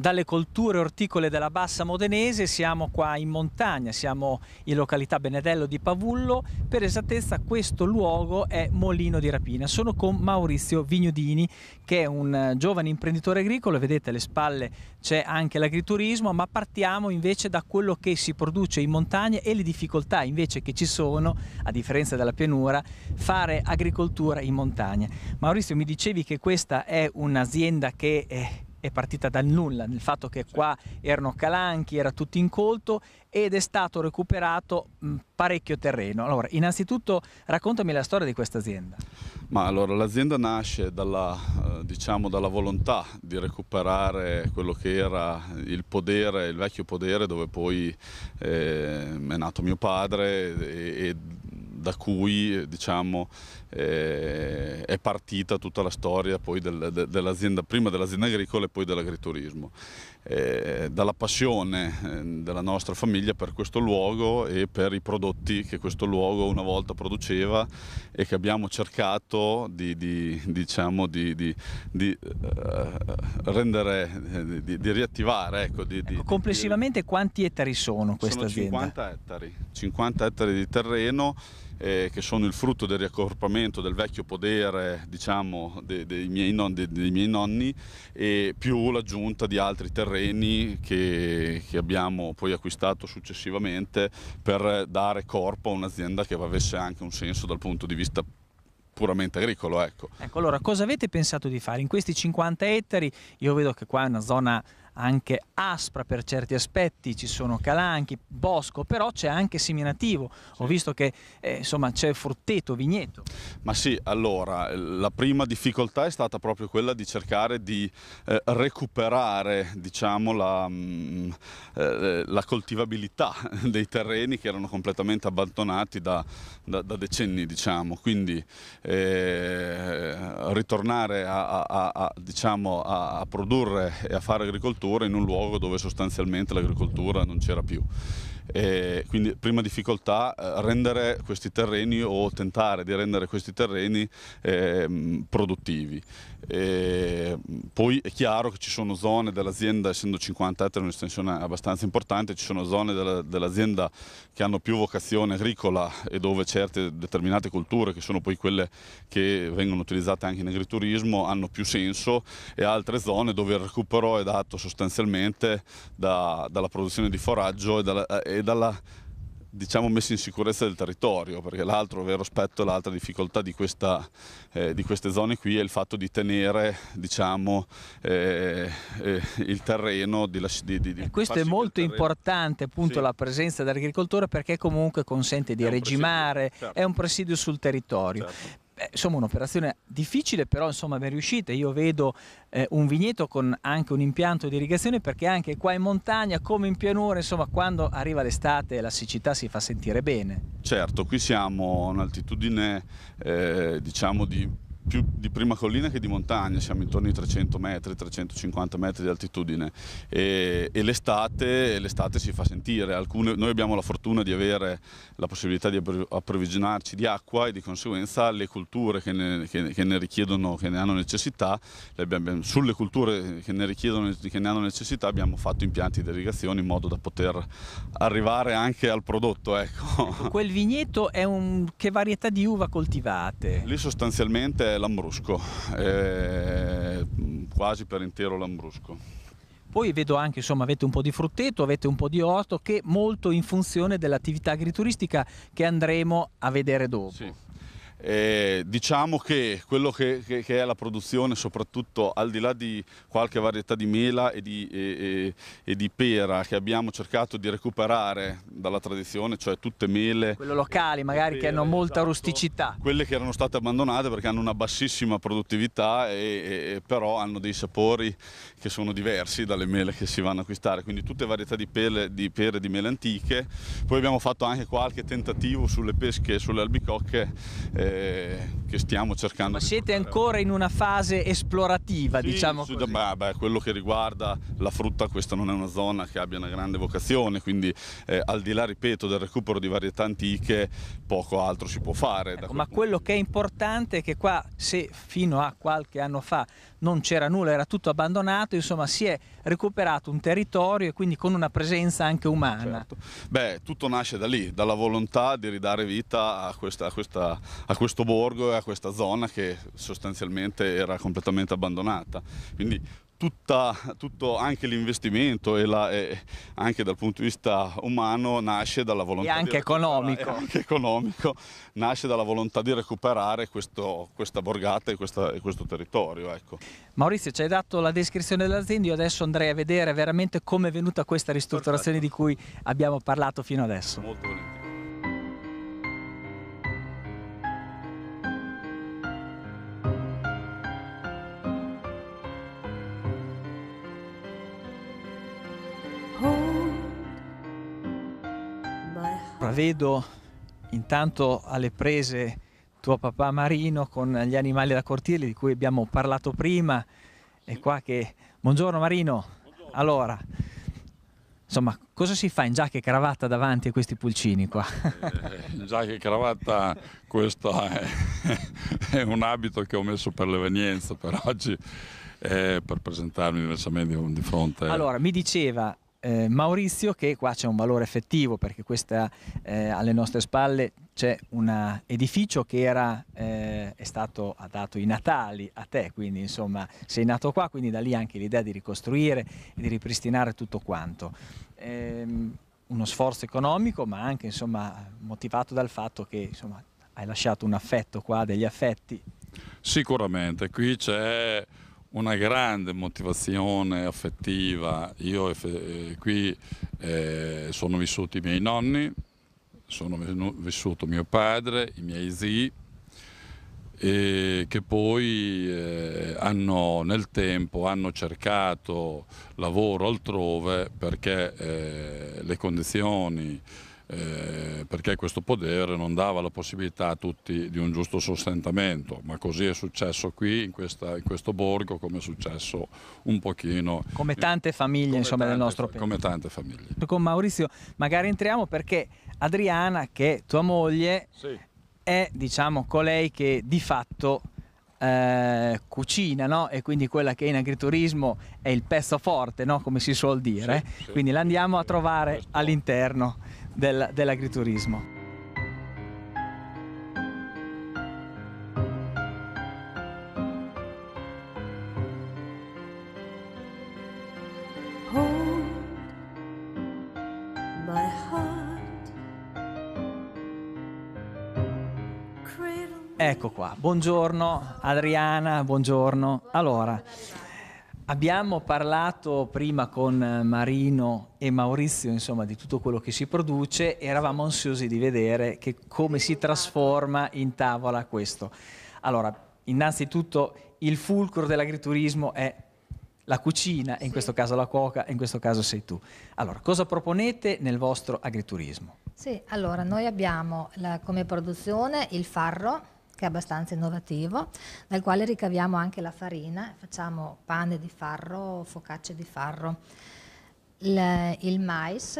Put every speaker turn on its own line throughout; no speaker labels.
dalle colture orticole della bassa modenese, siamo qua in montagna, siamo in località Benedello di Pavullo, per esattezza questo luogo è Molino di Rapina. Sono con Maurizio Vignodini che è un eh, giovane imprenditore agricolo, vedete alle spalle c'è anche l'agriturismo, ma partiamo invece da quello che si produce in montagna e le difficoltà invece che ci sono, a differenza della pianura, fare agricoltura in montagna. Maurizio mi dicevi che questa è un'azienda che... Eh, è partita dal nulla, nel fatto che qua erano calanchi, era tutto incolto ed è stato recuperato parecchio terreno. Allora, innanzitutto raccontami la storia di questa azienda.
Ma allora, l'azienda nasce dalla, eh, diciamo, dalla volontà di recuperare quello che era il podere, il vecchio podere dove poi eh, è nato mio padre e, e da cui diciamo, eh, è partita tutta la storia del, de, dell prima dell'azienda agricola e poi dell'agriturismo. Eh, dalla passione eh, della nostra famiglia per questo luogo e per i prodotti che questo luogo una volta produceva e che abbiamo cercato di, di, diciamo, di, di eh, rendere, eh, di, riattivare. Ecco, ecco,
complessivamente quanti ettari sono questa sono azienda? 50 ettari,
50 ettari di terreno eh, che sono il frutto del riaccorpamento del vecchio podere diciamo, dei, dei, miei non, dei, dei, miei nonni e più l'aggiunta di altri terreni che, che, abbiamo poi acquistato successivamente per dare corpo a un'azienda che avesse anche un senso dal punto di vista puramente agricolo. Ecco.
ecco, allora cosa avete pensato di fare? In questi 50 ettari io vedo che qua è una zona anche aspra per certi aspetti, ci sono calanchi, bosco, però c'è anche seminativo. Sì. Ho visto che eh, insomma c'è frutteto, vigneto.
Ma sì, allora, la prima difficoltà è stata proprio quella di cercare di eh, recuperare, diciamo, la, mh, mm, eh, eh, la, coltivabilità dei terreni che erano completamente abbandonati da, da, da decenni, diciamo. Quindi eh, ritornare a, a, a, diciamo, a produrre e a fare agricoltura l'agricoltura in un luogo dove sostanzialmente l'agricoltura non c'era più. E quindi prima difficoltà eh, rendere questi terreni o tentare di rendere questi terreni eh, produttivi. E poi è chiaro che ci sono zone dell'azienda, essendo 50 ettari un'estensione abbastanza importante, ci sono zone dell'azienda che hanno più vocazione agricola e dove certe determinate culture, che sono poi quelle che vengono utilizzate anche in agriturismo, hanno più senso e altre zone dove il recupero è dato sostanzialmente da, dalla produzione di foraggio e, dalla, e eh, e dalla diciamo, messa in sicurezza del territorio, perché l'altro vero aspetto, l'altra difficoltà di, questa, eh, di, queste zone qui è il fatto di tenere diciamo, eh, eh, il terreno. Di, di, di questo è molto
importante appunto sì. la presenza dell'agricoltore perché comunque consente di è regimare, presidio, certo. è un presidio sul territorio. Certo insomma un'operazione difficile, però insomma ben riuscita. Io vedo eh, un vigneto con anche un impianto di irrigazione perché anche qua in montagna, come in pianura, insomma quando arriva l'estate la siccità si fa sentire bene.
Certo, qui siamo a un'altitudine eh, diciamo di più di prima collina che di montagna, siamo intorno ai 300 metri, 350 metri di altitudine e, e l'estate, si fa sentire. Alcune, noi abbiamo la fortuna di avere la possibilità di approvvigionarci di acqua e di conseguenza le culture che ne, che, che ne richiedono, che ne hanno necessità, abbiamo, sulle culture che ne richiedono, che ne hanno necessità abbiamo fatto impianti di irrigazione in modo da poter arrivare anche al prodotto. Ecco, ecco quel vigneto è un... che varietà di uva coltivate? Lì sostanzialmente Lambrusco, è eh, quasi per intero Lambrusco.
Poi vedo anche, insomma, avete un po' di frutteto, avete un po' di orto, che molto in funzione dell'attività agrituristica che andremo a vedere dopo. Sì.
Eh, diciamo che quello che, che, che, è la produzione, soprattutto al di là di qualche varietà di mela e di, e, e, e di, pera che abbiamo cercato di recuperare dalla tradizione, cioè tutte mele.
Quelle locali magari pere, che hanno molta esatto, rusticità.
Quelle che erano state abbandonate perché hanno una bassissima produttività e, però hanno dei sapori che sono diversi dalle mele che si vanno a acquistare, quindi tutte varietà di, pele, di pere e di mele antiche. Poi abbiamo fatto anche qualche tentativo sulle pesche e sulle albicocche. Eh, che, stiamo cercando. Ma siete ancora in una fase esplorativa, sì, diciamo sì, così. Beh, beh, quello che riguarda la frutta, questa non è una zona che abbia una grande vocazione, quindi eh, al di là, ripeto, del recupero di varietà antiche, poco altro si può fare. Ecco,
ma quello che è importante è che qua, se fino a qualche anno fa non c'era nulla, era tutto abbandonato, insomma si è recuperato un territorio e quindi con una presenza anche umana. Certo.
Beh, tutto nasce da lì, dalla volontà di ridare vita a, questa, a, questa, a questo borgo e a questa zona che sostanzialmente era completamente abbandonata. Quindi tutta, tutto anche l'investimento e, la, e, anche dal punto di vista umano nasce dalla volontà e anche, economico. E anche economico nasce dalla volontà di recuperare questo, questa borgata e, questa, e questo territorio ecco.
Maurizio ci hai dato la descrizione dell'azienda io adesso andrei a vedere veramente come è venuta questa ristrutturazione Perfetto. di cui abbiamo parlato fino adesso molto volentieri vedo intanto alle prese tuo papà Marino con gli animali da cortile di cui abbiamo parlato prima. e qua che... Buongiorno Marino. Buongiorno. Allora, insomma, cosa si fa in giacca e cravatta davanti a questi pulcini qua?
Eh, in giacca e cravatta questo è, è, un abito che ho messo per l'evenienza per oggi, eh, per presentarmi diversamente di fronte. Allora,
mi diceva eh, Maurizio che qua c'è un valore effettivo perché questa, eh, alle nostre spalle c'è un edificio che era, eh, è stato ha dato i natali a te, quindi insomma sei nato qua, quindi da lì anche l'idea di ricostruire e di ripristinare tutto quanto. Ehm, uno sforzo economico ma anche insomma motivato dal fatto che insomma hai lasciato un affetto qua, degli affetti.
Sicuramente, qui c'è una grande motivazione affettiva. Io eh, qui eh, sono vissuti i miei nonni, sono vissuto mio padre, i miei zii, che poi eh, hanno nel tempo hanno cercato lavoro altrove perché eh, le condizioni eh, perché questo podere non dava la possibilità a tutti di un giusto sostentamento, ma così è successo qui in, questa, in questo borgo come è successo un pochino. Come tante famiglie come insomma, tante, del nostro paese. Come tante famiglie.
Con Maurizio magari entriamo perché Adriana, che è tua moglie, sì. è diciamo colei che di fatto... Eh, cucina no? e quindi quella che in agriturismo è il pezzo forte, no? come si suol dire, sì, sì, quindi l'andiamo a trovare all'interno del, dell'agriturismo. Ecco qua, buongiorno Adriana, buongiorno. Allora, Abbiamo parlato prima con eh, Marino e Maurizio insomma, di tutto quello che si produce, e eravamo ansiosi di vedere che, come si trasforma in tavola questo. Allora, innanzitutto il fulcro dell'agriturismo è la cucina, sì. in questo caso la cuoca, in questo caso sei tu. Allora, cosa proponete nel vostro agriturismo?
Sì, allora noi abbiamo la, come produzione il farro, che è abbastanza innovativo, dal quale ricaviamo anche la farina, facciamo pane di farro, focacce di farro. il, il mais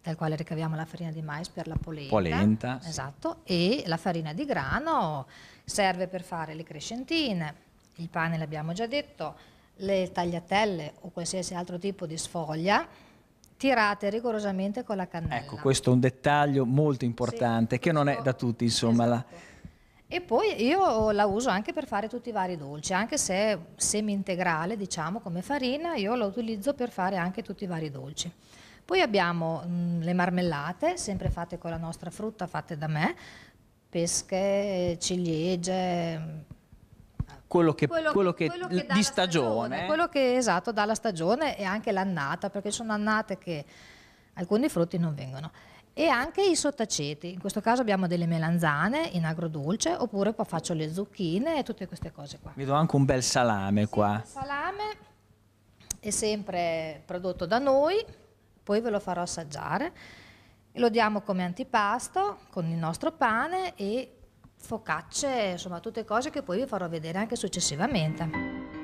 dal quale ricaviamo la farina di mais per la polenta. Polenta. Esatto, sì. e la farina di grano serve per fare le crescentine, il pane l'abbiamo già detto, le tagliatelle o qualsiasi altro tipo di sfoglia tirate rigorosamente con la cannella. Ecco,
questo è un dettaglio molto importante sì, che non è da tutti, insomma, esatto. la
e poi io la uso anche per fare tutti i vari dolci, anche se è semi-integrale, diciamo, come farina, io la utilizzo per fare anche tutti i vari dolci. Poi abbiamo mh, le marmellate, sempre fatte con la nostra frutta, fatte da me, pesche, ciliegie,
quello che, quello, quello che, quello che di stagione. stagione.
Quello che esatto dà la stagione e anche l'annata, perché sono annate che alcuni frutti non vengono e anche i sottaceti. In questo caso abbiamo delle melanzane in agrodolce oppure qua faccio le zucchine e tutte queste cose qua.
do anche un bel salame sì, qua. Il
salame è sempre prodotto da noi, poi ve lo farò assaggiare. Lo diamo come antipasto con il nostro pane e focacce, insomma tutte cose che poi vi farò vedere anche successivamente.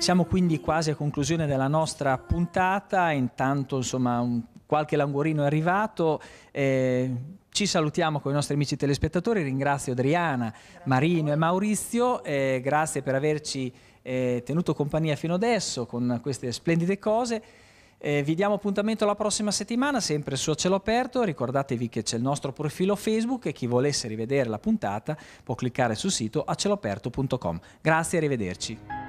Siamo quindi quasi a conclusione della nostra puntata, intanto insomma un, qualche languorino è arrivato. Eh, ci salutiamo con i nostri amici telespettatori, ringrazio Adriana, Marino e Maurizio, eh, grazie per averci eh, tenuto compagnia fino adesso con queste splendide cose. Eh, vi diamo appuntamento la prossima settimana, sempre su A Cielo Aperto. Ricordatevi che c'è il nostro profilo Facebook e chi volesse rivedere la puntata può cliccare sul sito acceloaperto.com. Grazie e arrivederci.